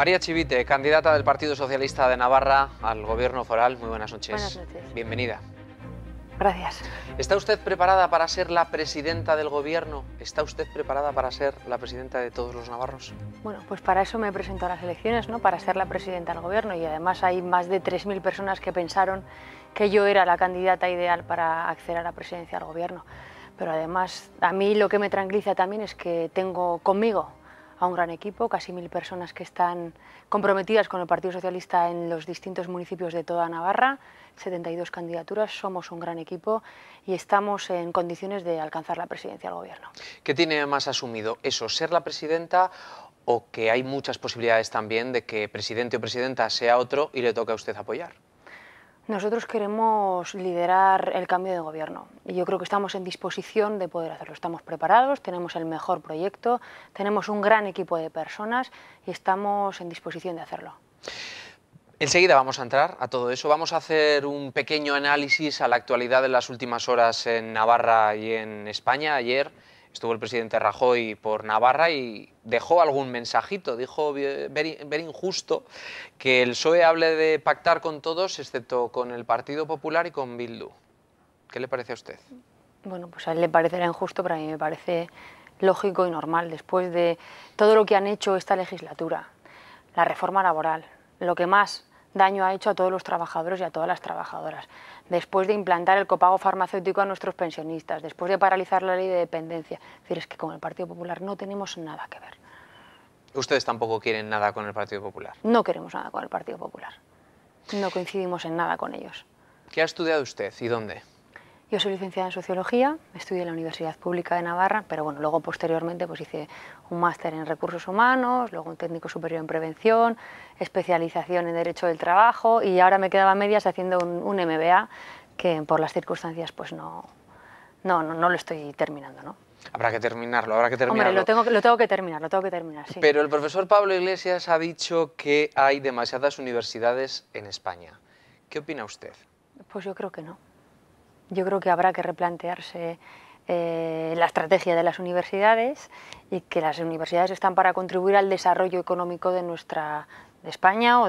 María Chivite, candidata del Partido Socialista de Navarra al Gobierno Foral. Muy buenas noches. Buenas noches. Bienvenida. Gracias. ¿Está usted preparada para ser la presidenta del gobierno? ¿Está usted preparada para ser la presidenta de todos los navarros? Bueno, pues para eso me he presentado a las elecciones, ¿no? Para ser la presidenta del gobierno y además hay más de 3.000 personas que pensaron que yo era la candidata ideal para acceder a la presidencia del gobierno. Pero además, a mí lo que me tranquiliza también es que tengo conmigo a un gran equipo, casi mil personas que están comprometidas con el Partido Socialista en los distintos municipios de toda Navarra, 72 candidaturas, somos un gran equipo y estamos en condiciones de alcanzar la presidencia del Gobierno. ¿Qué tiene más asumido eso, ser la presidenta o que hay muchas posibilidades también de que presidente o presidenta sea otro y le toca a usted apoyar? Nosotros queremos liderar el cambio de gobierno y yo creo que estamos en disposición de poder hacerlo. Estamos preparados, tenemos el mejor proyecto, tenemos un gran equipo de personas y estamos en disposición de hacerlo. Enseguida vamos a entrar a todo eso. Vamos a hacer un pequeño análisis a la actualidad de las últimas horas en Navarra y en España. Ayer estuvo el presidente Rajoy por Navarra y dejó algún mensajito, dijo ver, injusto que el PSOE hable de pactar con todos excepto con el Partido Popular y con Bildu. ¿Qué le parece a usted? Bueno, pues a él le parecerá injusto, pero a mí me parece lógico y normal después de todo lo que han hecho esta legislatura, la reforma laboral, lo que más daño ha hecho a todos los trabajadores y a todas las trabajadoras. Después de implantar el copago farmacéutico a nuestros pensionistas, después de paralizar la ley de dependencia. Es decir, es que con el Partido Popular no tenemos nada que ver. ¿Ustedes tampoco quieren nada con el Partido Popular? No queremos nada con el Partido Popular. No coincidimos en nada con ellos. ¿Qué ha estudiado usted y dónde? Yo soy licenciada en Sociología, estudié en la Universidad Pública de Navarra, pero bueno, luego posteriormente pues hice un máster en Recursos Humanos, luego un técnico superior en Prevención, especialización en Derecho del Trabajo y ahora me quedaba a medias haciendo un, MBA que por las circunstancias pues no, no, no, lo estoy terminando, ¿no? Habrá que terminarlo, habrá que terminarlo. lo tengo, lo tengo que terminar, lo tengo que terminar, sí. Pero el profesor Pablo Iglesias ha dicho que hay demasiadas universidades en España. ¿Qué opina usted? Pues yo creo que no yo creo que habrá que replantearse eh, la estrategia de las universidades y que las universidades están para contribuir al desarrollo económico de nuestra España o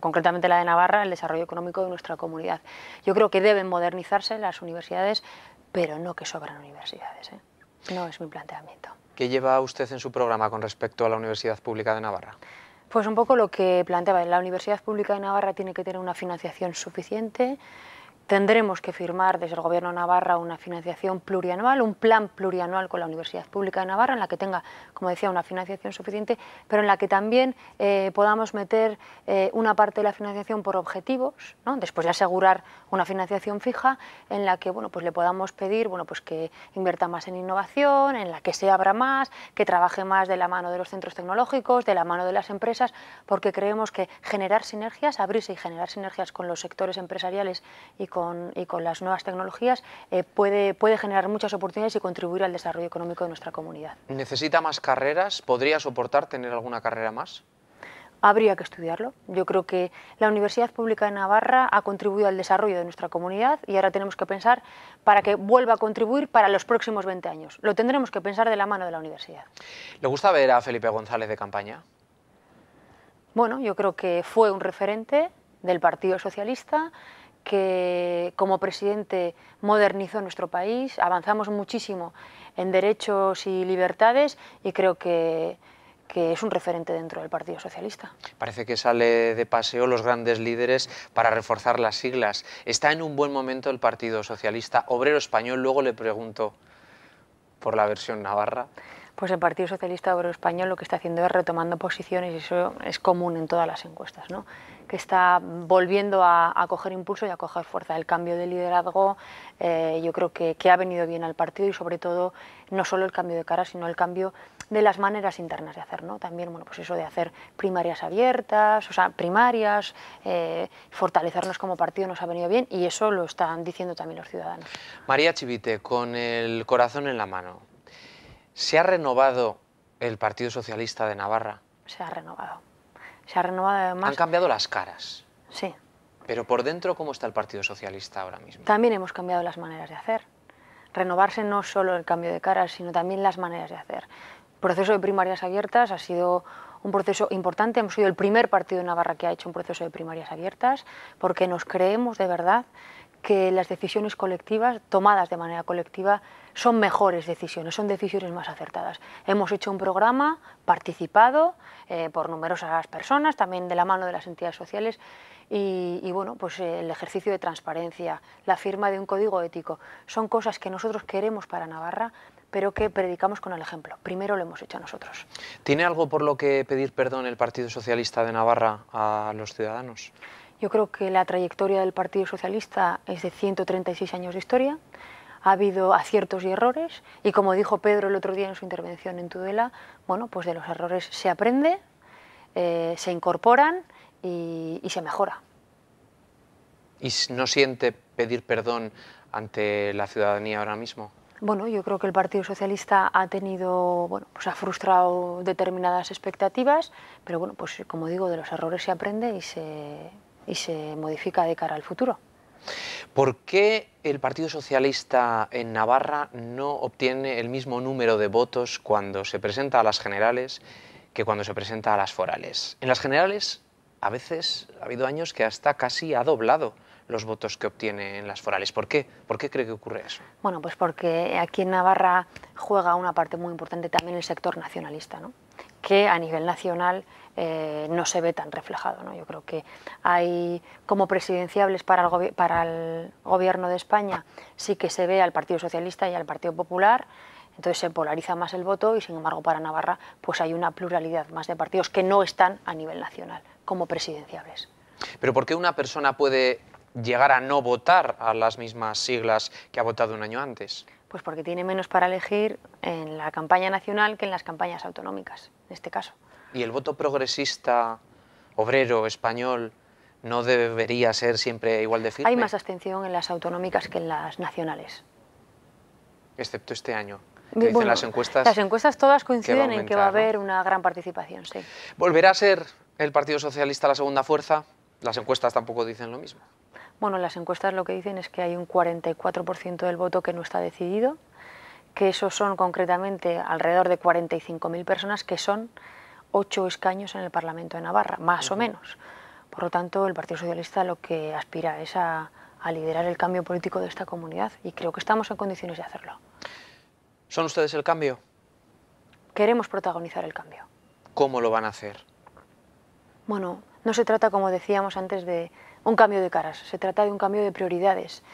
concretamente la de Navarra, el desarrollo económico de nuestra comunidad. Yo creo que deben modernizarse las universidades, pero no que sobran universidades. ¿eh? No es mi planteamiento. ¿Qué lleva usted en su programa con respecto a la Universidad Pública de Navarra? Pues un poco lo que planteaba, la Universidad Pública de Navarra tiene que tener una financiación suficiente, tendremos que firmar desde el Gobierno de Navarra una financiación plurianual, un plan plurianual con la Universidad Pública de Navarra, en la que tenga, como decía, una financiación suficiente, pero en la que también eh, podamos meter eh, una parte de la financiación por objetivos, después de asegurar una financiación fija, en la que bueno, pues le podamos pedir bueno, pues que invierta más en innovación, en la que se abra más, que trabaje más de la mano de los centros tecnológicos, de la mano de las empresas, porque creemos que generar sinergias, abrirse y generar sinergias con los sectores empresariales y y con las nuevas tecnologías eh, puede, puede generar muchas oportunidades y contribuir al desarrollo económico de nuestra comunidad. ¿Necesita más carreras? ¿Podría soportar tener alguna carrera más? habría que estudiarlo. Yo creo que la Universidad Pública de Navarra ha contribuido al desarrollo de nuestra comunidad y ahora tenemos que pensar para que vuelva a contribuir para los próximos 20 años. Lo tendremos que pensar de la mano de la universidad. ¿Le gusta ver a Felipe González de campaña? Bueno, yo creo que fue un referente del Partido Socialista que como presidente modernizó nuestro país, avanzamos muchísimo en derechos y libertades y creo que, es un referente dentro del Partido Socialista. Parece que sale de paseo los grandes líderes para reforzar las siglas. ¿Está en un buen momento el Partido Socialista Obrero Español? Luego le pregunto por la versión navarra pues el Partido Socialista Obrero Español lo que está haciendo es retomando posiciones, y eso es común en todas las encuestas, ¿no? que está volviendo a, coger impulso y a coger fuerza. El cambio de liderazgo eh, yo creo que, ha venido bien al partido y sobre todo no solo el cambio de cara, sino el cambio de las maneras internas de hacer, ¿no? También, bueno, pues eso de hacer primarias abiertas, o sea, primarias, eh, fortalecernos como partido nos ha venido bien y eso lo están diciendo también los ciudadanos. María Chivite, con el corazón en la mano, ¿Se ha renovado el Partido Socialista de Navarra? Se ha renovado. Se ha renovado además... Han cambiado las caras. Sí. Pero por dentro, ¿cómo está el Partido Socialista ahora mismo? También hemos cambiado las maneras de hacer. Renovarse no solo el cambio de caras, sino también las maneras de hacer. El proceso de primarias abiertas ha sido un proceso importante. Hemos sido el primer partido de Navarra que ha hecho un proceso de primarias abiertas porque nos creemos de verdad que las decisiones colectivas, tomadas de manera colectiva, son mejores decisiones, son decisiones más acertadas. Hemos hecho un programa participado eh, por numerosas personas, también de la mano de las entidades sociales, y, bueno, pues eh, el ejercicio de transparencia, la firma de un código ético, son cosas que nosotros queremos para Navarra, pero que predicamos con el ejemplo. Primero lo hemos hecho nosotros. ¿Tiene algo por lo que pedir perdón el Partido Socialista de Navarra a los ciudadanos? Yo creo que la trayectoria del Partido Socialista es de 136 años de historia. Ha habido aciertos y errores y como dijo Pedro el otro día en su intervención en Tudela, bueno, pues de los errores se aprende, eh, se incorporan y, y se mejora. ¿Y no siente pedir perdón ante la ciudadanía ahora mismo? Bueno, yo creo que el Partido Socialista ha tenido, bueno, pues ha frustrado determinadas expectativas, pero bueno, pues como digo, de los errores se aprende y se, y se modifica de cara al futuro. ¿Por qué el Partido Socialista en Navarra no obtiene el mismo número de votos cuando se presenta a las generales que cuando se presenta a las forales? En las generales, a veces ha habido años que hasta casi ha doblado los votos que obtiene en las forales. ¿Por qué? ¿Por qué cree que ocurre eso? Bueno, pues porque aquí en Navarra juega una parte muy importante también el sector nacionalista, ¿no? que a nivel nacional eh, no se ve tan reflejado. ¿no? Yo creo que hay como presidenciables para el, para el gobierno de España, sí que se ve al Partido Socialista y al Partido Popular, entonces se polariza más el voto y sin embargo para Navarra pues hay una pluralidad más de partidos que no están a nivel nacional como presidenciables. Pero ¿por qué una persona puede llegar a no votar a las mismas siglas que ha votado un año antes? Pues porque tiene menos para elegir en la campaña nacional que en las campañas autonómicas, en este caso y el voto progresista, obrero, español, no debería ser siempre igual de firme. Hay más abstención en las autonómicas que en las nacionales. Excepto este año. Dicen las encuestas. Las encuestas todas coinciden en que va a haber una gran participación, sí. ¿Volverá a ser el Partido Socialista la segunda fuerza? Las encuestas tampoco dicen lo mismo. Bueno, las encuestas lo que dicen es que hay un 44% del voto que no está decidido, que esos son concretamente alrededor de 45.000 personas que son ocho escaños en el Parlamento de Navarra, más o menos. Por lo tanto, el Partido Socialista lo que aspira es a, liderar el cambio político de esta comunidad y creo que estamos en condiciones de hacerlo. ¿Son ustedes el cambio? Queremos protagonizar el cambio. ¿Cómo lo van a hacer? Bueno, no se trata, como decíamos antes, de un cambio de caras, se trata de un cambio de prioridades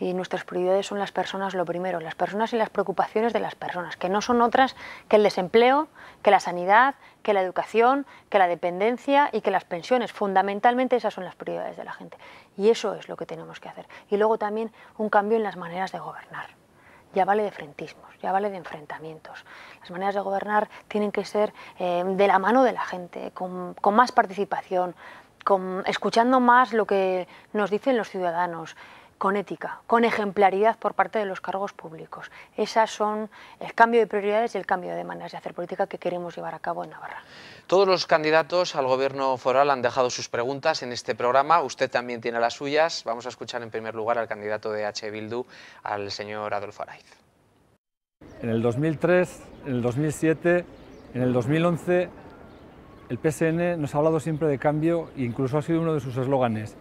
y nuestras prioridades son las personas lo primero, las personas y las preocupaciones de las personas, que no son otras que el desempleo, que la sanidad, que la educación, que la dependencia y que las pensiones. Fundamentalmente esas son las prioridades de la gente y eso es lo que tenemos que hacer. Y luego también un cambio en las maneras de gobernar. Ya vale de frentismos, ya vale de enfrentamientos. Las maneras de gobernar tienen que ser eh, de la mano de la gente, con, más participación, escuchando más lo que nos dicen los ciudadanos, con ética, con ejemplaridad por parte de los cargos públicos. Esas son el cambio de prioridades y el cambio de maneras de hacer política que queremos llevar a cabo en Navarra. Todos los candidatos al gobierno foral han dejado sus preguntas en este programa. Usted también tiene las suyas. Vamos a escuchar en primer lugar al candidato de H. Bildu, al señor Adolfo Araiz. En el 2003, en el 2007, en el 2011, el PSN nos ha hablado siempre de cambio e incluso ha sido uno de sus eslóganes.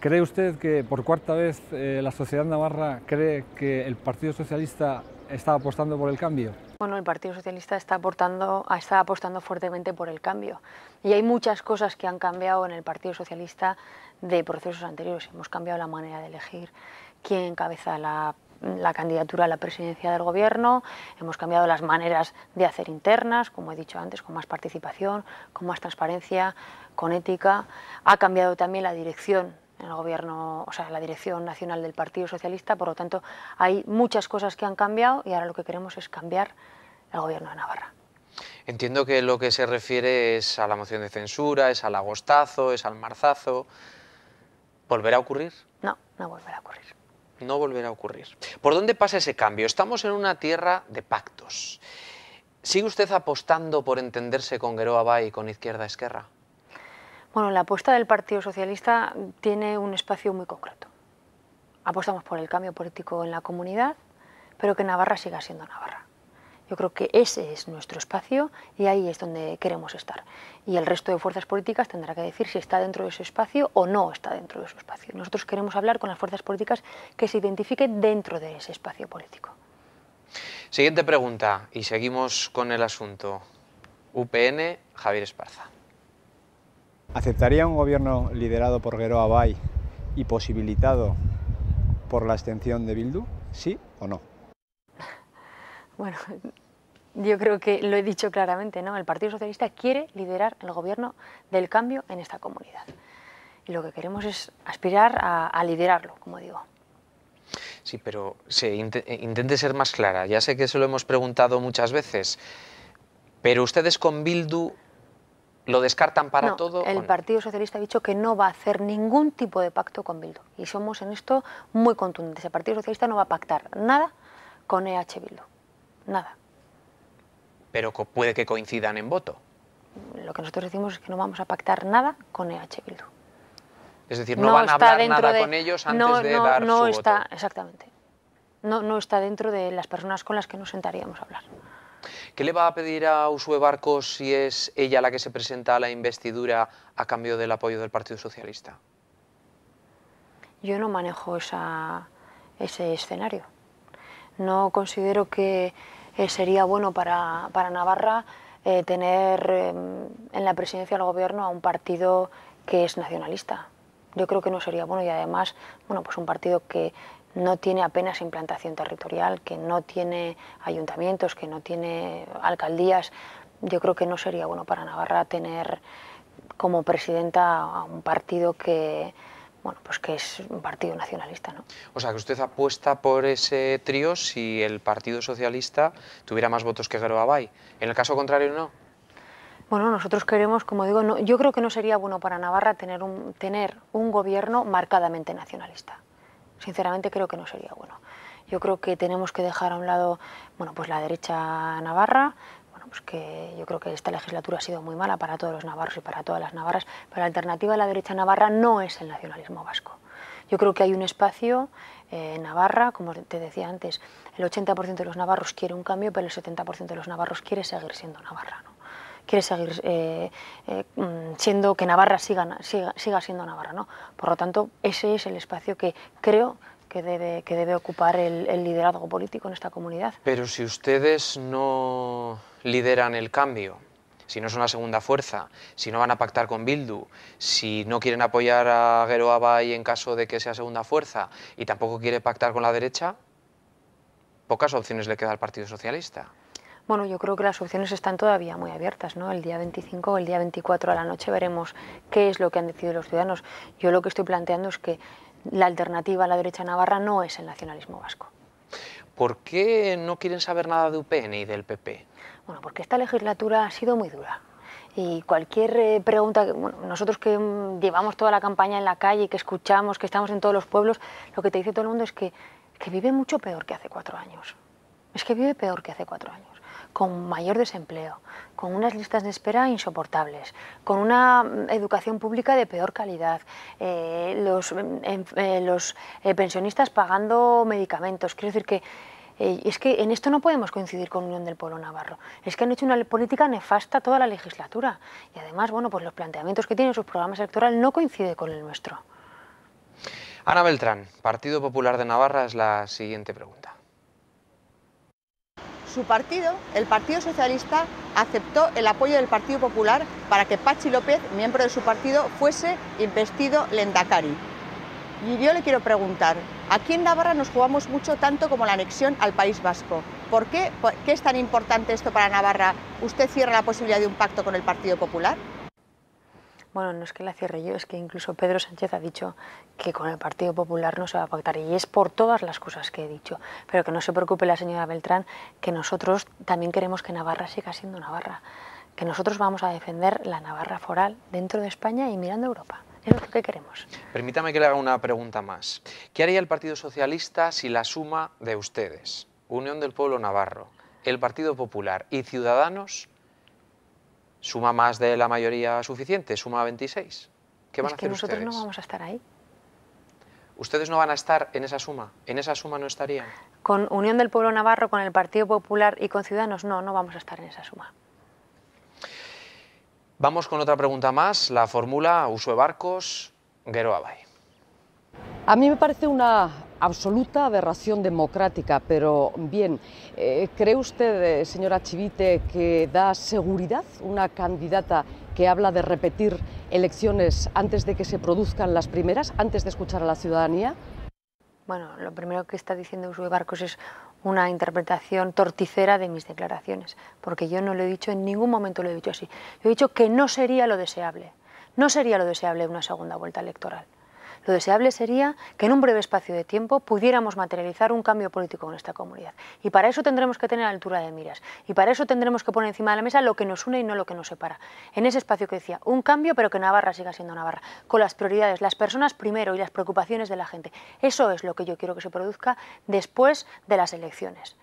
¿Cree usted que por cuarta vez eh, la sociedad navarra cree que el Partido Socialista está apostando por el cambio? Bueno, el Partido Socialista está, aportando, está apostando fuertemente por el cambio. Y hay muchas cosas que han cambiado en el Partido Socialista de procesos anteriores. Hemos cambiado la manera de elegir quién encabeza la la candidatura a la presidencia del gobierno, hemos cambiado las maneras de hacer internas, como he dicho antes, con más participación, con más transparencia, con ética. Ha cambiado también la dirección en el gobierno, o sea, la dirección nacional del Partido Socialista, por lo tanto, hay muchas cosas que han cambiado y ahora lo que queremos es cambiar el gobierno de Navarra. Entiendo que lo que se refiere es a la moción de censura, es al agostazo, es al marzazo. ¿Volverá a ocurrir? No, no volverá a ocurrir. No volverá a ocurrir. ¿Por dónde pasa ese cambio? Estamos en una tierra de pactos. ¿Sigue usted apostando por entenderse con Geroa Bay y con Izquierda Esquerra? Bueno, la apuesta del Partido Socialista tiene un espacio muy concreto. Apostamos por el cambio político en la comunidad, pero que Navarra siga siendo Navarra. Yo creo que ese es nuestro espacio y ahí es donde queremos estar. Y el resto de fuerzas políticas tendrá que decir si está dentro de ese espacio o no está dentro de ese espacio. Nosotros queremos hablar con las fuerzas políticas que se identifiquen dentro de ese espacio político. Siguiente pregunta y seguimos con el asunto. UPN, Javier Esparza. ¿Aceptaría un gobierno liderado por Gero Abay y posibilitado por la extensión de Bildu? ¿Sí o no? Bueno, yo creo que lo he dicho claramente, ¿no? El Partido Socialista quiere liderar el gobierno del cambio en esta comunidad. Y lo que queremos es aspirar a, liderarlo, como digo. Sí, pero se eh, intente ser más clara. Ya sé que se lo hemos preguntado muchas veces, pero ustedes con Bildu ¿Lo descartan para todo? El Partido Socialista ha dicho que no va a hacer ningún tipo de pacto con Bildu. Y somos en esto muy contundentes. El Partido Socialista no va a pactar nada con EH Bildu. Nada. Pero puede que coincidan en voto. Lo que nosotros decimos es que no vamos a pactar nada con EH Bildu. Es decir, no, van a hablar nada con ellos antes de dar no está, Exactamente. no está dentro de las personas con las que nos sentaríamos a hablar. ¿Qué le va a pedir a Usue Barcos si es ella la que se presenta a la investidura a cambio del apoyo del Partido Socialista? Yo no manejo ese escenario. No considero que eh, sería bueno para, Navarra eh, tener em, en la presidencia del gobierno a un partido que es nacionalista. Yo creo que no sería bueno y además, bueno, pues un partido que no tiene apenas implantación territorial, que no tiene ayuntamientos, que no tiene alcaldías, yo creo que no sería bueno para Navarra tener como presidenta a un partido que, bueno, pues que es un partido nacionalista. ¿no? O sea, que usted apuesta por ese trío si el Partido Socialista tuviera más votos que Garabay. En el caso contrario, no. Bueno, nosotros queremos, como digo, no, yo creo que no sería bueno para Navarra tener un, tener un gobierno marcadamente nacionalista sinceramente creo que no sería bueno. Yo creo que tenemos que dejar a un lado bueno, pues la derecha navarra, bueno, pues que yo creo que esta legislatura ha sido muy mala para todos los navarros y para todas las navarras, pero la alternativa a la derecha navarra no es el nacionalismo vasco. Yo creo que hay un espacio eh, en Navarra, como te decía antes, el 80% de los navarros quiere un cambio, pero el 70% de los navarros quiere seguir siendo Navarra quiere seguir eh, eh, mm, siendo, que Navarra siga, siga, siendo Navarra. Por lo tanto, ese es el espacio que creo que debe, ocupar el, liderazgo político en esta comunidad. Pero si ustedes no lideran el cambio, si no son la segunda fuerza, si no van a pactar con Bildu, si no quieren apoyar a Gero y en caso de que sea segunda fuerza y tampoco quiere pactar con la derecha, pocas opciones le queda al Partido Socialista. Bueno, yo creo que las opciones están todavía muy abiertas, ¿no? El día 25 o el día 24 a la noche veremos qué es lo que han decidido los ciudadanos. Yo lo que estoy planteando es que la alternativa a la derecha navarra no es el nacionalismo vasco. ¿Por qué no quieren saber nada de UPN y del PP? Bueno, porque esta legislatura ha sido muy dura. Y cualquier eh, pregunta, bueno, nosotros que mm, llevamos toda la campaña en la calle, que escuchamos, que estamos en todos los pueblos, lo que te dice todo el mundo es que, que vive mucho peor que hace cuatro años. Es que vive peor que hace cuatro años con mayor desempleo, con unas listas de espera insoportables, con una educación pública de peor calidad, eh, los, em, eh, eh, pensionistas pagando medicamentos. Quiero decir que es que en esto no podemos coincidir con Unión del Pueblo Navarro. Es que han hecho una política nefasta toda la legislatura. Y además, bueno, pues los planteamientos que tienen sus programas electorales no coinciden con el nuestro. Ana Beltrán, Partido Popular de Navarra, es la siguiente pregunta su partido, el Partido Socialista, aceptó el apoyo del Partido Popular para que Pachi López, miembro de su partido, fuese investido lendacari. Y yo le quiero preguntar, aquí en Navarra nos jugamos mucho tanto como la anexión al País Vasco. qué, ¿Por qué es tan importante esto para Navarra? ¿Usted cierra la posibilidad de un pacto con el Partido Popular? Bueno, no es que la cierre yo, es que incluso Pedro Sánchez ha dicho que con el Partido Popular no se va a pactar y es por todas las cosas que he dicho. Pero que no se preocupe la señora Beltrán, que nosotros también queremos que Navarra siga siendo Navarra, que nosotros vamos a defender la Navarra foral dentro de España y mirando a Europa. Es lo que queremos. Permítame que le haga una pregunta más. ¿Qué haría el Partido Socialista si la suma de ustedes, Unión del Pueblo Navarro, el Partido Popular y Ciudadanos suma más de la mayoría suficiente, suma 26. ¿Qué van a hacer que nosotros no vamos a estar ahí. Ustedes no van a estar en esa suma, en esa suma no estarían. Con Unión del Pueblo Navarro, con el Partido Popular y con Ciudadanos, no, no vamos a estar en esa suma. Vamos con otra pregunta más, la fórmula uso de barcos, Guero A mí me parece una absoluta aberración democrática. Pero bien, eh, ¿cree usted, eh, señora Chivite, que da seguridad una candidata que habla de repetir elecciones antes de que se produzcan las primeras, antes de escuchar a la ciudadanía? Bueno, lo primero que está diciendo Usue Barcos es una interpretación torticera de mis declaraciones, porque yo no lo he dicho, en ningún momento lo he dicho así. Yo he dicho que no sería lo deseable, no sería lo deseable una segunda vuelta electoral. Lo deseable sería que en un breve espacio de tiempo pudiéramos materializar un cambio político en esta comunidad. Y para eso tendremos que tener altura de miras. Y para eso tendremos que poner encima de la mesa lo que nos une y no lo que nos separa. En ese espacio que decía, un cambio, pero que Navarra siga siendo Navarra. Con las prioridades, las personas primero y las preocupaciones de la gente. Eso es lo que yo quiero que se produzca después de las elecciones.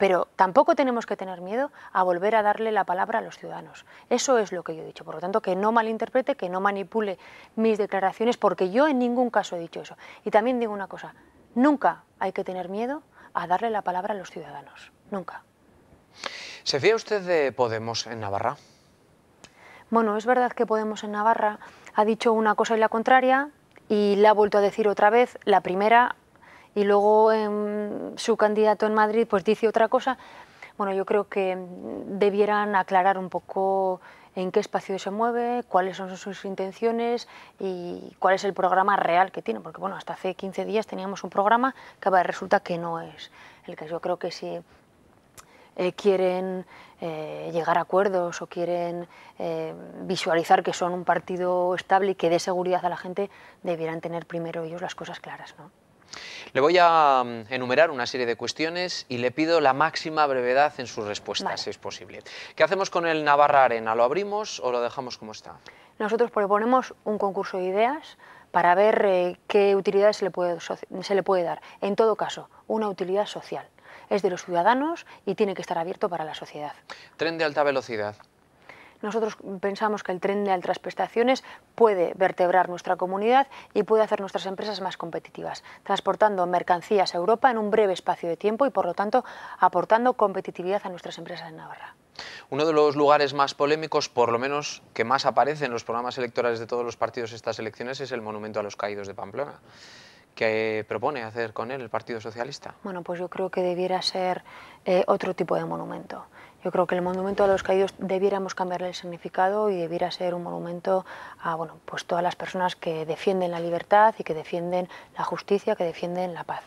Pero tampoco tenemos que tener miedo a volver a darle la palabra a los ciudadanos. Eso es lo que yo he dicho. Por lo tanto, que no malinterprete, que no manipule mis declaraciones, porque yo en ningún caso he dicho eso. Y también digo una cosa, nunca hay que tener miedo a darle la palabra a los ciudadanos. Nunca. ¿Se fía usted de Podemos en Navarra? Bueno, es verdad que Podemos en Navarra ha dicho una cosa y la contraria, y la ha vuelto a decir otra vez. La primera y luego em, su candidato en Madrid pues dice otra cosa, bueno, yo creo que debieran aclarar un poco en qué espacio se mueve, cuáles son sus intenciones y cuál es el programa real que tiene, porque bueno, hasta hace 15 días teníamos un programa que resulta que no es el que yo creo que si eh, quieren eh, llegar a acuerdos o quieren eh, visualizar que son un partido estable y que dé seguridad a la gente, debieran tener primero ellos las cosas claras. ¿no? Le voy a mm, enumerar una serie de cuestiones y le pido la máxima brevedad en sus respuestas, si es posible. ¿Qué hacemos con el Navarra Arena? ¿Lo abrimos o lo dejamos como está? Nosotros proponemos un concurso de ideas para ver eh, qué utilidades se le puede dar. En todo caso, una utilidad social. Es de los ciudadanos y tiene que estar abierto para la sociedad. Tren de alta velocidad nosotros pensamos que el tren de altas prestaciones puede vertebrar nuestra comunidad y puede hacer nuestras empresas más competitivas, transportando mercancías a Europa en un breve espacio de tiempo y, por lo tanto, aportando competitividad a nuestras empresas en Navarra. Uno de los lugares más polémicos, por lo menos que más aparece en los programas electorales de todos los partidos estas elecciones, es el monumento a los caídos de Pamplona. ¿Qué propone hacer con él el Partido Socialista? Bueno, pues yo creo que debiera ser eh, otro tipo de monumento. Yo creo que el monumento a los caídos debiéramos cambiarle el significado y debiera ser un monumento a bueno, pues todas las personas que defienden la libertad y que defienden la justicia, que defienden la paz.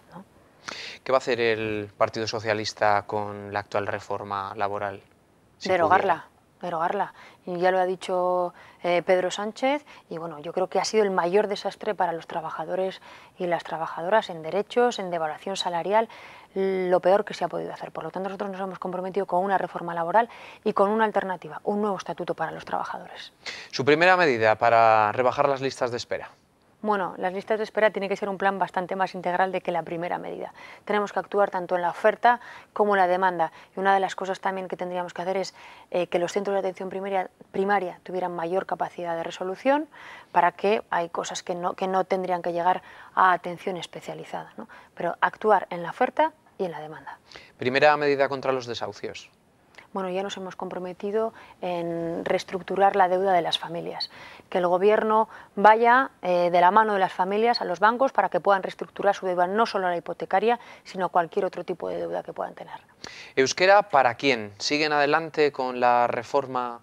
¿Qué va a hacer el Partido Socialista con la actual reforma laboral? Serogarla. Derogarla derogarla. Y ya lo ha dicho eh, Pedro Sánchez y bueno, yo creo que ha sido el mayor desastre para los trabajadores y las trabajadoras en derechos, en devaluación salarial, lo peor que se ha podido hacer. Por lo tanto, nosotros nos hemos comprometido con una reforma laboral y con una alternativa, un nuevo estatuto para los trabajadores. Su primera medida para rebajar las listas de espera. Bueno, las listas de espera tiene que ser un plan bastante más integral de que la primera medida. Tenemos que actuar tanto en la oferta como en la demanda. Y una de las cosas también que tendríamos que hacer es eh, que los centros de atención primaria, primaria, tuvieran mayor capacidad de resolución para que hay cosas que no, tendrían que llegar a atención especializada. Pero actuar en la oferta y en la demanda. Primera medida contra los desahucios bueno, ya nos hemos comprometido en reestructurar la deuda de las familias, que el Gobierno vaya eh, de la mano de las familias a los bancos para que puedan reestructurar su deuda, no solo la hipotecaria, sino cualquier otro tipo de deuda que puedan tener. ¿Euskera para quién? ¿Siguen adelante con la reforma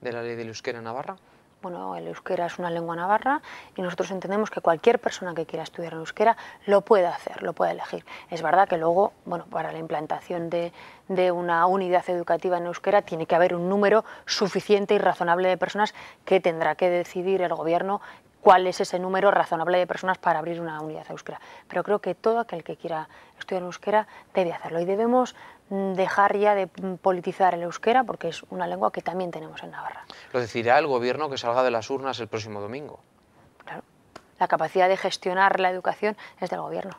de la ley del Euskera en Navarra? bueno, el euskera es una lengua navarra y nosotros entendemos que cualquier persona que quiera estudiar el euskera lo puede hacer, lo puede elegir. Es verdad que luego, bueno, para la implantación de, de una unidad educativa en euskera tiene que haber un número suficiente y razonable de personas que tendrá que decidir el gobierno cuál es ese número razonable de personas para abrir una unidad euskera. Pero creo que todo aquel que quiera estudiar euskera debe hacerlo y debemos mm, dejar ya de mm, politizar el euskera porque es una lengua que también tenemos en Navarra. Lo decidirá el gobierno que salga de las urnas el próximo domingo. Claro. La capacidad de gestionar la educación es del gobierno.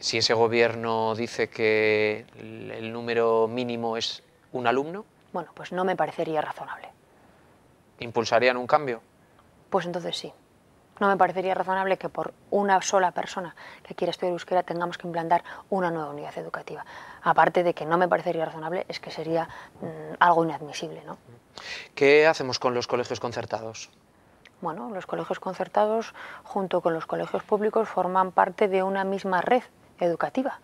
Si ese gobierno dice que el número mínimo es un alumno. Bueno, pues no me parecería razonable. ¿Impulsarían un cambio? Pues entonces sí. No me parecería razonable que por una sola persona que quiera estudiar euskera tengamos que implantar una nueva unidad educativa. Aparte de que no me parecería razonable, es que sería mm, algo inadmisible. ¿no? ¿Qué hacemos con los colegios concertados? Bueno, los colegios concertados junto con los colegios públicos forman parte de una misma red educativa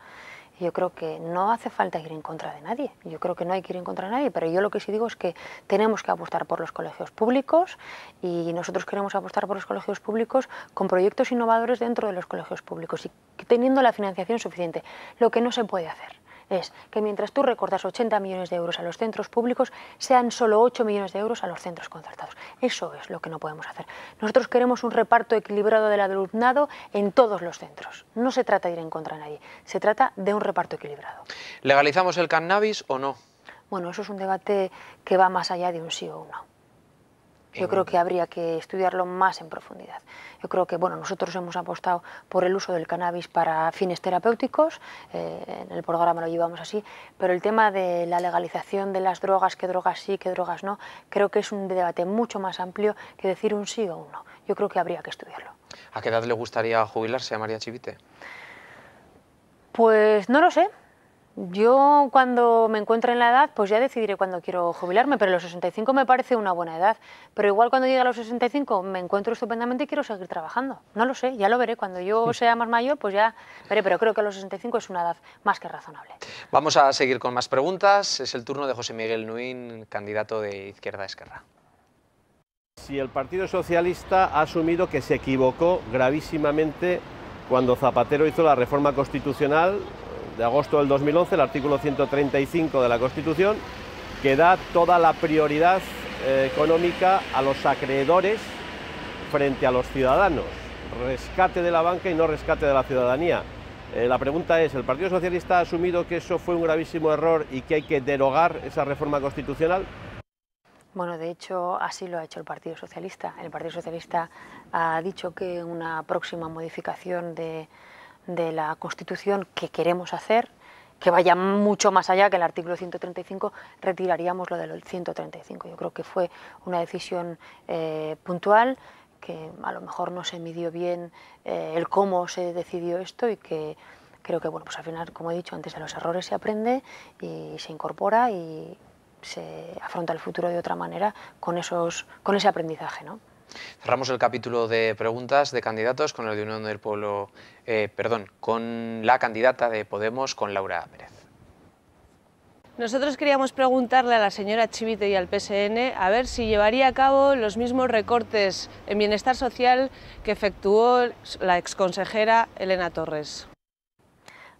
yo creo que no hace falta ir en contra de nadie, yo creo que no hay que ir en contra de nadie, pero yo lo que sí digo es que tenemos que apostar por los colegios públicos y nosotros queremos apostar por los colegios públicos con proyectos innovadores dentro de los colegios públicos y teniendo la financiación suficiente, lo que no se puede hacer es que mientras tú recortas 80 millones de euros a los centros públicos, sean solo 8 millones de euros a los centros concertados. Eso es lo que no podemos hacer. Nosotros queremos un reparto equilibrado del alumnado en todos los centros. No se trata de ir en contra de nadie, se trata de un reparto equilibrado. ¿Legalizamos el cannabis o no? Bueno, eso es un debate que va más allá de un sí o un no. Yo creo que habría que estudiarlo más en profundidad. Yo creo que bueno, nosotros hemos apostado por el uso del cannabis para fines terapéuticos, eh, en el programa lo llevamos así, pero el tema de la legalización de las drogas, qué drogas sí, qué drogas no, creo que es un debate mucho más amplio que decir un sí o un no. Yo creo que habría que estudiarlo. ¿A qué edad le gustaría jubilarse a María Chivite? Pues no lo sé, yo cuando me encuentre en la edad, pues ya decidiré cuándo quiero jubilarme, pero los 65 me parece una buena edad. Pero igual cuando llegue a los 65 me encuentro estupendamente y quiero seguir trabajando. No lo sé, ya lo veré. Cuando yo sea más mayor, pues ya veré, pero creo que los 65 es una edad más que razonable. Vamos a seguir con más preguntas. Es el turno de José Miguel Nuín, candidato de Izquierda Esquerra. Si el Partido Socialista ha asumido que se equivocó gravísimamente cuando Zapatero hizo la reforma constitucional de agosto del 2011, el artículo 135 de la Constitución, que da toda la prioridad eh, económica a los acreedores frente a los ciudadanos. Rescate de la banca y no rescate de la ciudadanía. Eh, la pregunta es, ¿el Partido Socialista ha asumido que eso fue un gravísimo error y que hay que derogar esa reforma constitucional? Bueno, de hecho, así lo ha hecho el Partido Socialista. El Partido Socialista ha dicho que una próxima modificación de, de la Constitución que queremos hacer, que vaya mucho más allá que el artículo 135, retiraríamos lo del 135. Yo creo que fue una decisión eh, puntual, que a lo mejor no se midió bien eh, el cómo se decidió esto y que creo que, bueno, pues al final, como he dicho antes, de los errores se aprende y se incorpora y se afronta el futuro de otra manera con, esos, con ese aprendizaje, Cerramos el capítulo de preguntas de candidatos con el de Unión del eh, perdón, con la candidata de Podemos, con Laura Pérez. Nosotros queríamos preguntarle a la señora Chivite y al PSN a ver si llevaría a cabo los mismos recortes en bienestar social que efectuó la exconsejera Elena Torres.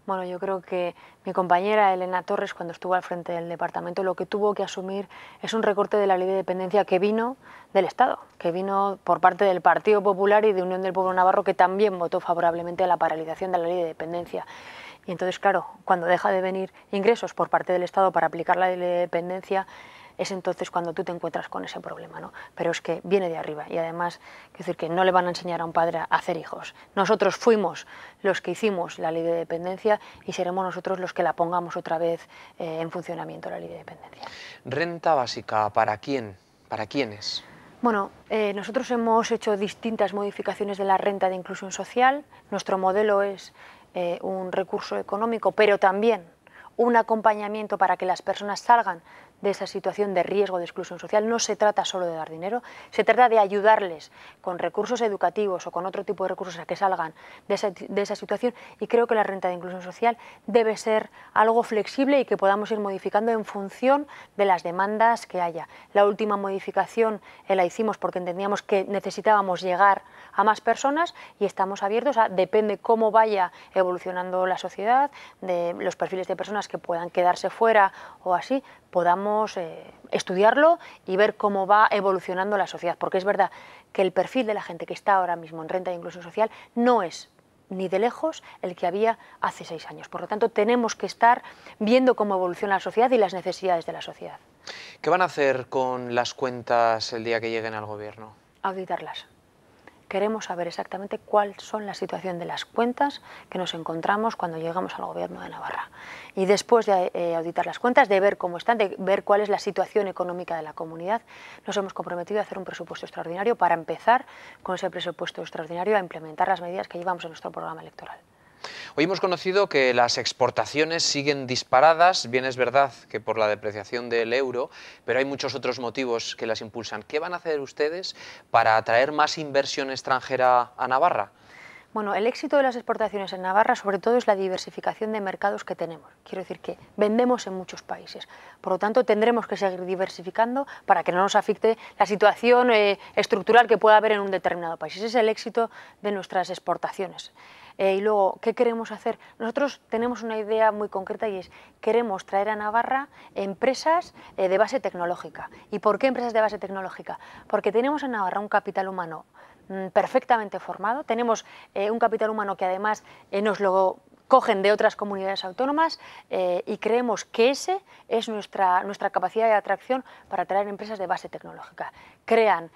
Bueno, yo creo que mi compañera Elena Torres, cuando estuvo al frente del departamento, lo que tuvo que asumir es un recorte de la ley de dependencia que vino del Estado, que vino por parte del Partido Popular y de Unión del Pueblo Navarro, que también votó favorablemente a la paralización de la ley de dependencia. Y entonces, claro, cuando deja de venir ingresos por parte del Estado para aplicar la ley de dependencia, es entonces cuando tú te encuentras con ese problema, ¿no? Pero es que viene de arriba y además, decir, que no le van a enseñar a un padre a hacer hijos. Nosotros fuimos los que hicimos la ley de dependencia y seremos nosotros los que la pongamos otra vez eh, en funcionamiento, la ley de dependencia. Renta básica, ¿para quién? ¿Para quiénes? Bueno, eh, nosotros hemos hecho distintas modificaciones de la renta de inclusión social. Nuestro modelo es eh, un recurso económico, pero también un acompañamiento para que las personas salgan de esa situación de riesgo de exclusión social. No se trata solo de dar dinero, se trata de ayudarles con recursos educativos o con otro tipo de recursos a que salgan de esa, situación y creo que la renta de inclusión social debe ser algo flexible y que podamos ir modificando en función de las demandas que haya. La última modificación eh, la hicimos porque entendíamos que necesitábamos llegar a más personas y estamos abiertos a, depende cómo vaya evolucionando la sociedad, de los perfiles de personas que puedan quedarse fuera o así, podamos eh, estudiarlo y ver cómo va evolucionando la sociedad. Porque es verdad que el perfil de la gente que está ahora mismo en renta de inclusión social no es ni de lejos el que había hace seis años. Por lo tanto, tenemos que estar viendo cómo evoluciona la sociedad y las necesidades de la sociedad. ¿Qué van a hacer con las cuentas el día que lleguen al gobierno? Auditarlas queremos saber exactamente cuál son la situación de las cuentas que nos encontramos cuando llegamos al Gobierno de Navarra. Y después de eh, auditar las cuentas, de ver cómo están, de ver cuál es la situación económica de la comunidad, nos hemos comprometido a hacer un presupuesto extraordinario para empezar con ese presupuesto extraordinario a implementar las medidas que llevamos en nuestro programa electoral. Hoy hemos conocido que las exportaciones siguen disparadas, bien es verdad que por la depreciación del euro, pero hay muchos otros motivos que las impulsan. ¿Qué van a hacer ustedes para atraer más inversión extranjera a Navarra? Bueno, el éxito de las exportaciones en Navarra sobre todo es la diversificación de mercados que tenemos. Quiero decir que vendemos en muchos países. Por lo tanto, tendremos que seguir diversificando para que no nos afecte la situación eh, estructural que pueda haber en un determinado país. Ese es el éxito de nuestras exportaciones. Eh, y luego, ¿qué queremos hacer? Nosotros tenemos una idea muy concreta y es, queremos traer a Navarra empresas eh, de base tecnológica. ¿Y por qué empresas de base tecnológica? Porque tenemos en Navarra un capital humano mm, perfectamente formado, tenemos eh, un capital humano que además nos lo cogen de otras comunidades autónomas y creemos que ese es nuestra, nuestra capacidad de atracción para traer empresas de base tecnológica. Crean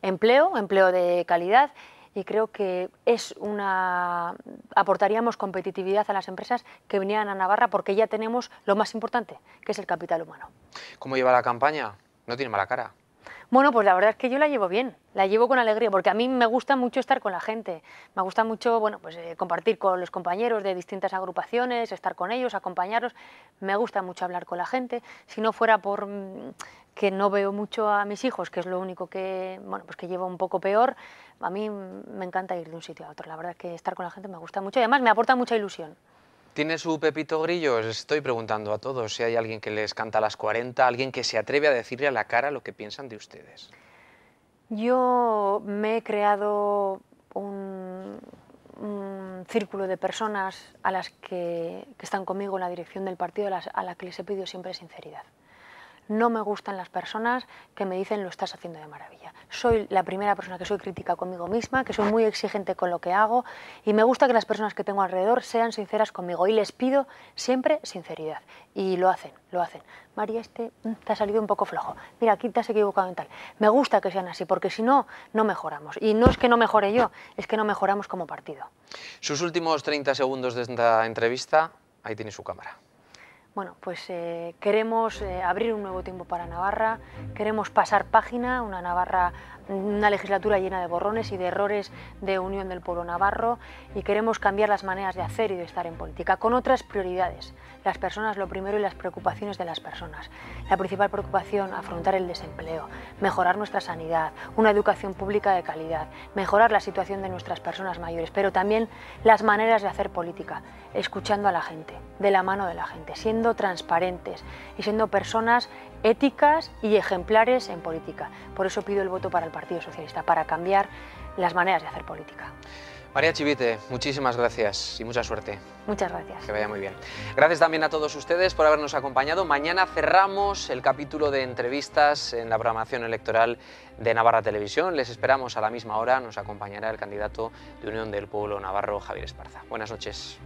empleo, empleo de calidad y creo que es una aportaríamos competitividad a las empresas que venían a Navarra porque ya tenemos lo más importante, que es el capital humano. ¿Cómo lleva la campaña? No tiene mala cara. Bueno, pues la verdad es que yo la llevo bien, la llevo con alegría, porque a mí me gusta mucho estar con la gente, me gusta mucho bueno, pues, eh, compartir con los compañeros de distintas agrupaciones, estar con ellos, acompañarlos, me gusta mucho hablar con la gente, si no fuera por mm, que no veo mucho a mis hijos, que es lo único que, bueno, pues que llevo un poco peor, a mí me encanta ir de un sitio a otro, la verdad es que estar con la gente me gusta mucho y además me aporta mucha ilusión. ¿Tiene su Pepito Grillo? estoy preguntando a todos si hay alguien que les canta a las 40, alguien que se atreve a decirle a la cara lo que piensan de ustedes. Yo me he creado un, círculo de personas a las que, están conmigo en la dirección del partido, a, las, que les he pedido siempre sinceridad no me gustan las personas que me dicen lo estás haciendo de maravilla. Soy la primera persona que soy crítica conmigo misma, que soy muy exigente con lo que hago y me gusta que las personas que tengo alrededor sean sinceras conmigo y les pido siempre sinceridad. Y lo hacen, lo hacen. María, este mm, te ha salido un poco flojo. Mira, aquí te has equivocado en tal. Me gusta que sean así porque si no, no mejoramos. Y no es que no mejore yo, es que no mejoramos como partido. Sus últimos 30 segundos de esta entrevista, ahí tiene su cámara. Bueno, pues eh, queremos eh, abrir un nuevo tiempo para Navarra, queremos pasar página, una Navarra una legislatura llena de borrones y de errores de unión del pueblo navarro y queremos cambiar las maneras de hacer y de estar en política con otras prioridades. Las personas lo primero y las preocupaciones de las personas. La principal preocupación, afrontar el desempleo, mejorar nuestra sanidad, una educación pública de calidad, mejorar la situación de nuestras personas mayores, pero también las maneras de hacer política, escuchando a la gente, de la mano de la gente, siendo transparentes y siendo personas éticas y ejemplares en política. Por eso pido el voto para el Partido Socialista para cambiar las maneras de hacer política. María Chivite, muchísimas gracias y mucha suerte. Muchas gracias. Que vaya muy bien. Gracias también a todos ustedes por habernos acompañado. Mañana cerramos el capítulo de entrevistas en la programación electoral de Navarra Televisión. Les esperamos a la misma hora. Nos acompañará el candidato de Unión del Pueblo Navarro, Javier Esparza. Buenas noches.